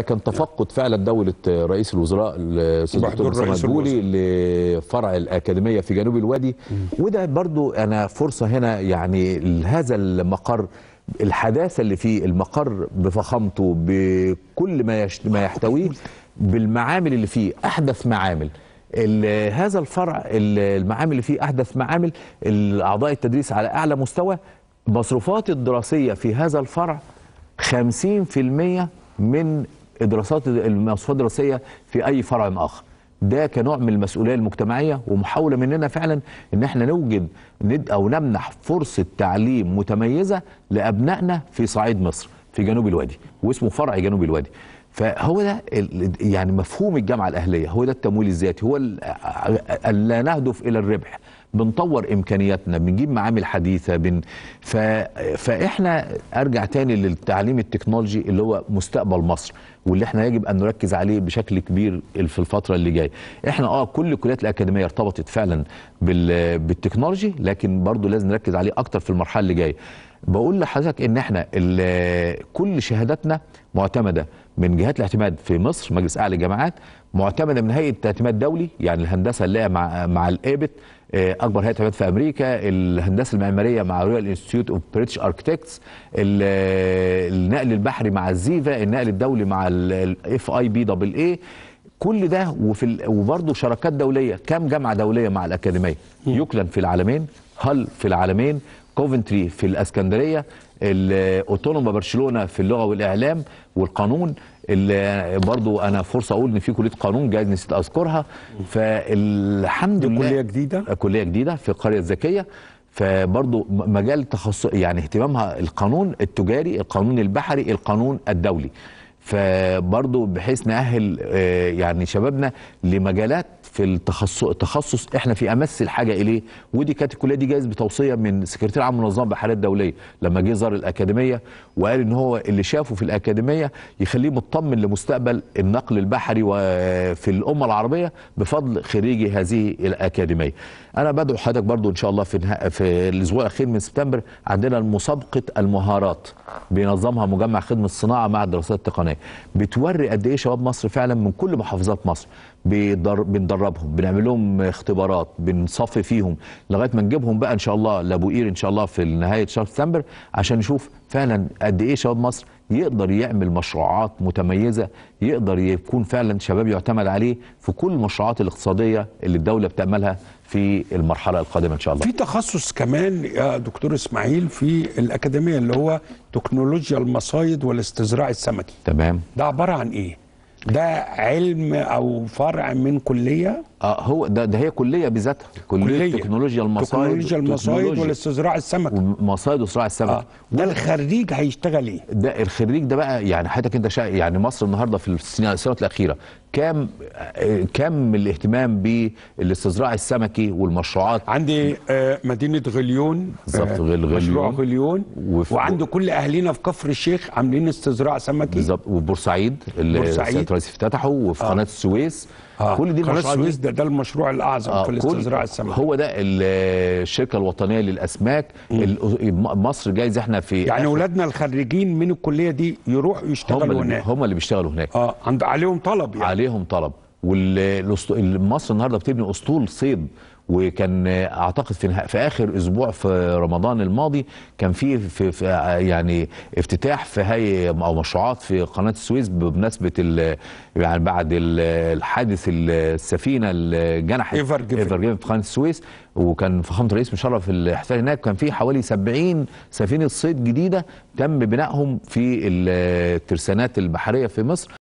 كان تفقد فعلا دوله رئيس الوزراء الاستاذ دكتور محمد لفرع الاكاديميه في جنوب الوادي وده برضو انا فرصه هنا يعني هذا المقر الحداثه اللي فيه المقر بفخامته بكل ما ما يحتويه بالمعامل اللي فيه احدث معامل هذا الفرع المعامل اللي فيه احدث معامل اعضاء التدريس على اعلى مستوى مصروفات الدراسيه في هذا الفرع 50% من دراسات المواصفات الدراسيه في اي فرع اخر ده كنوع من المسؤوليه المجتمعيه ومحاوله مننا فعلا ان احنا نوجد ند او نمنح فرصه تعليم متميزه لابنائنا في صعيد مصر في جنوب الوادي واسمه فرع جنوب الوادي فهو ده يعني مفهوم الجامعه الاهليه هو ده التمويل الذاتي هو لا نهدف الى الربح بنطور امكانياتنا بنجيب معامل حديثه بن ف... فاحنا ارجع تاني للتعليم التكنولوجي اللي هو مستقبل مصر واللي احنا يجب ان نركز عليه بشكل كبير في الفتره اللي جايه احنا اه كل الكليات الاكاديميه ارتبطت فعلا بال... بالتكنولوجي لكن برضو لازم نركز عليه اكتر في المرحله اللي جايه بقول لحضرتك ان احنا كل شهاداتنا معتمده من جهات الاعتماد في مصر مجلس اعلى الجامعات معتمده من هيئه اعتماد دولي يعني الهندسه اللي هي مع مع الايبت آه، اكبر هيئه اعتماد في امريكا الهندسه المعماريه مع رويال انستيتيوت اوف بريتش اركتكتس النقل البحري مع الزيفا النقل الدولي مع الاف اي بي دبل اي كل ده وفي وبرضه شراكات دوليه كام جامعه دوليه مع الاكاديميه يوكلان في العالمين هل في العالمين كوفنتري في الاسكندريه الاوتونوما برشلونه في اللغه والاعلام والقانون اللي برضو انا فرصه اقول ان في كليه قانون جايز نسيت اذكرها فالحمد لله كليه جديده كليه جديده في القريه الذكيه فبرضه مجال تخصص يعني اهتمامها القانون التجاري القانون البحري القانون الدولي فبرضه بحيث نأهل آه، يعني شبابنا لمجالات في التخصص تخصص احنا في امس الحاجه اليه ودي كانت الكليه دي جايز بتوصيه من سكرتير عام منظمه البحريه الدوليه لما جه زار الاكاديميه وقال ان هو اللي شافه في الاكاديميه يخليه مطمن لمستقبل النقل البحري وفي الامه العربيه بفضل خريجي هذه الاكاديميه. انا بدعو حضرتك برضو ان شاء الله في في الاسبوع الاخير من سبتمبر عندنا مسابقه المهارات بينظمها مجمع خدمه الصناعه مع الدراسات التقنيه بتوري قد ايه شباب مصر فعلا من كل محافظات مصر بندربهم بنعمل لهم اختبارات بنصفي فيهم لغايه ما نجيبهم بقى ان شاء الله لابو قير ان شاء الله في نهايه شهر سبتمبر عشان نشوف فعلا قد ايه شباب مصر يقدر يعمل مشروعات متميزه يقدر يكون فعلا شباب يعتمد عليه في كل المشروعات الاقتصاديه اللي الدوله بتعملها في المرحله القادمه ان شاء الله. في تخصص كمان يا دكتور اسماعيل في الاكاديميه اللي هو تكنولوجيا المصايد والاستزراع السمكي. تمام. ده عباره عن ايه؟ ده علم او فرع من كليه اه هو ده ده هي كليه بذاتها كليه, كلية. تكنولوجيا المصايد تكنولوجيا المصايد والاستزراع السمك مصايد وزراعه السمك آه. ده الخريج هيشتغل ايه؟ ده الخريج ده بقى يعني حضرتك انت شا... يعني مصر النهارده في السنوات الاخيره كم كم الاهتمام بالاستزراع السمكي والمشروعات عندي آه، مدينه غليون بالظبط آه، غليون مشروع غليون وعنده كل اهالينا في كفر الشيخ عاملين استزراع سمكي بالظبط وبورسعيد اللي بورسعيد رئيس افتتحه وفي آه. قناه آه. السويس آه. كل دي قناه السويس ده ده المشروع الاعظم آه. في الاستزراع السمكي هو ده الشركه الوطنيه للاسماك مصر جايز احنا في يعني اولادنا الخريجين من الكليه دي يروحوا يشتغلوا هناك هم اللي بيشتغلوا هناك اه عند عليهم طلب يعني عليهم طلب ومصر النهارده بتبني اسطول صيد وكان اعتقد في, في اخر اسبوع في رمضان الماضي كان في, في, يعني افتتاح في هي او مشروعات في قناه السويس بمناسبه يعني بعد الحادث السفينه جيفن ايفر جيفن في قناه السويس وكان فخامه الرئيس مشرف الاحتفال هناك كان في حوالي 70 سفينه صيد جديده تم بنائهم في الترسانات البحريه في مصر